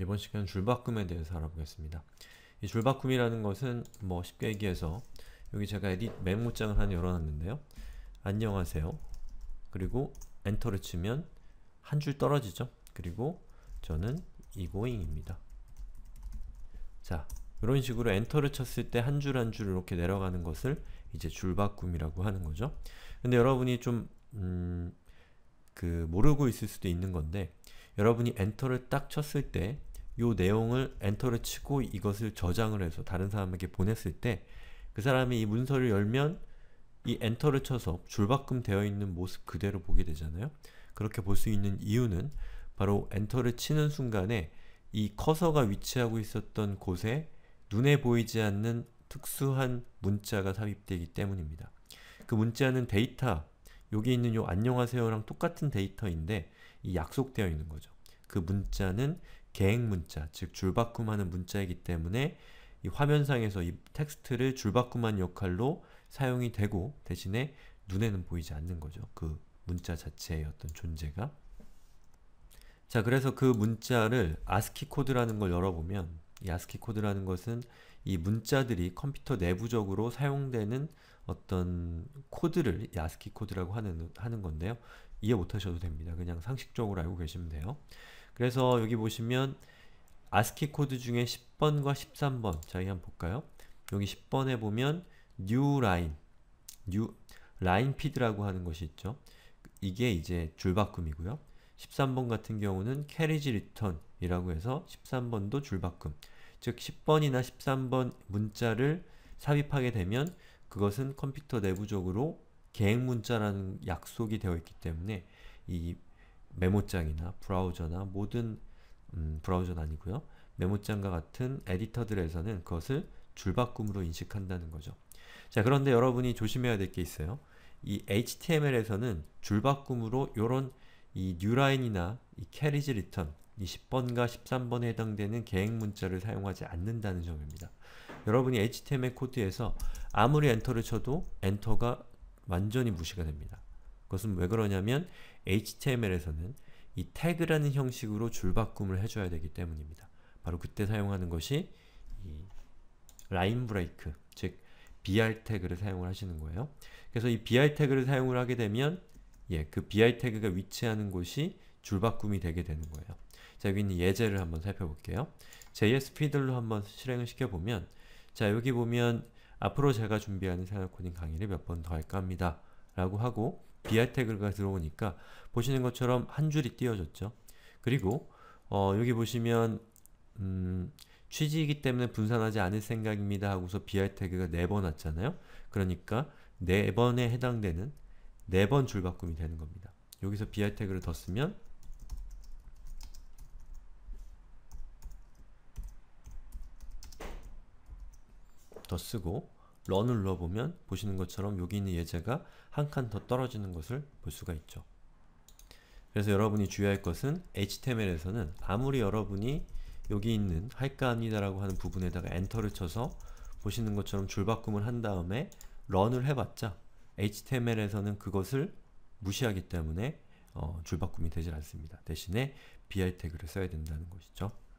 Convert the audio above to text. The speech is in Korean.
이번 시간은 줄바꿈에 대해서 알아보겠습니다. 이 줄바꿈이라는 것은 뭐 쉽게 얘기해서 여기 제가 에딧 맵 문장을 하나 열어놨는데요. 안녕하세요. 그리고 엔터를 치면 한 줄 떨어지죠. 그리고 저는 이고잉입니다. 자, 이런 식으로 엔터를 쳤을 때 한 줄 한 줄 이렇게 내려가는 것을 이제 줄바꿈이라고 하는 거죠. 근데 여러분이 좀, 음, 그, 모르고 있을 수도 있는 건데, 여러분이 엔터를 딱 쳤을 때요 내용을 엔터를 치고 이것을 저장을 해서 다른 사람에게 보냈을 때 그 사람이 이 문서를 열면 이 엔터를 쳐서 줄바꿈 되어 있는 모습 그대로 보게 되잖아요. 그렇게 볼 수 있는 이유는 바로 엔터를 치는 순간에 이 커서가 위치하고 있었던 곳에 눈에 보이지 않는 특수한 문자가 삽입되기 때문입니다. 그 문자는 데이터, 여기 있는 요 안녕하세요랑 똑같은 데이터인데 이 약속되어 있는 거죠. 그 문자는 계획 문자, 즉 줄바꿈하는 문자이기 때문에 이 화면상에서 이 텍스트를 줄바꿈한 역할로 사용이 되고 대신에 눈에는 보이지 않는 거죠. 그 문자 자체의 어떤 존재가. 자, 그래서 그 문자를 아스키 코드라는 걸 열어보면 이 아스키 코드라는 것은 이 문자들이 컴퓨터 내부적으로 사용되는 어떤 코드를 아스키 코드라고 하는, 하는 건데요. 이해 못하셔도 됩니다. 그냥 상식적으로 알고 계시면 돼요. 그래서 여기 보시면 아스키 코드 중에 10번과 13번 자 여기 한번 볼까요? 여기 10번에 보면 new line, new line feed라고 하는 것이 있죠. 이게 이제 줄바꿈이고요. 13번 같은 경우는 carriage return이라고 해서 13번도 줄바꿈 즉 10번이나 13번 문자를 삽입하게 되면 그것은 컴퓨터 내부적으로 계획 문자라는 약속이 되어 있기 때문에 이 메모장이나 브라우저나 모든 음, 브라우저는 아니고요. 메모장과 같은 에디터들에서는 그것을 줄바꿈으로 인식한다는 거죠. 자 그런데 여러분이 조심해야 될 게 있어요. 이 HTML에서는 줄바꿈으로 요런 이 뉴라인이나 이 캐리지 리턴 20번과 13번에 해당되는 계획 문자를 사용하지 않는다는 점입니다. 여러분이 HTML 코드에서 아무리 엔터를 쳐도 엔터가 완전히 무시가 됩니다. 그것은 왜 그러냐면 HTML에서는 이 태그라는 형식으로 줄바꿈을 해줘야 되기 때문입니다. 바로 그때 사용하는 것이 라인 브레이크, 즉 br 태그를 사용을 하시는 거예요. 그래서 이 br 태그를 사용을 하게 되면 예, 그 br 태그가 위치하는 곳이 줄바꿈이 되게 되는 거예요. 자, 여기 있는 예제를 한번 살펴볼게요. JS 피들로 한번 실행을 시켜보면 자, 여기 보면 앞으로 제가 준비하는 사이코딩 강의를 몇 번 더 할까 합니다. 라고 하고 비하 태그가 들어오니까 보시는 것처럼 한 줄이 띄어졌죠. 그리고 어, 여기 보시면 음, 취지이기 때문에 분산하지 않을 생각입니다 하고서 비하 태그가 네 번 왔잖아요. 그러니까 네 번에 해당되는 네 번 줄바꿈이 되는 겁니다. 여기서 비하 태그를 더 쓰면 더 쓰고 r u n 을 눌러보면 보시는 것처럼 여기 있는 예제가 한 칸 더 떨어지는 것을 볼 수가 있죠. 그래서 여러분이 주의할 것은 HTML에서는 아무리 여러분이 여기 있는 할까 합니다라고 하는 부분에다가 엔터를 쳐서 보시는 것처럼 줄바꿈을 한 다음에 r u n 을 해봤자 HTML에서는 그것을 무시하기 때문에 어, 줄바꿈이 되질 않습니다. 대신에 BR 태그를 써야 된다는 것이죠.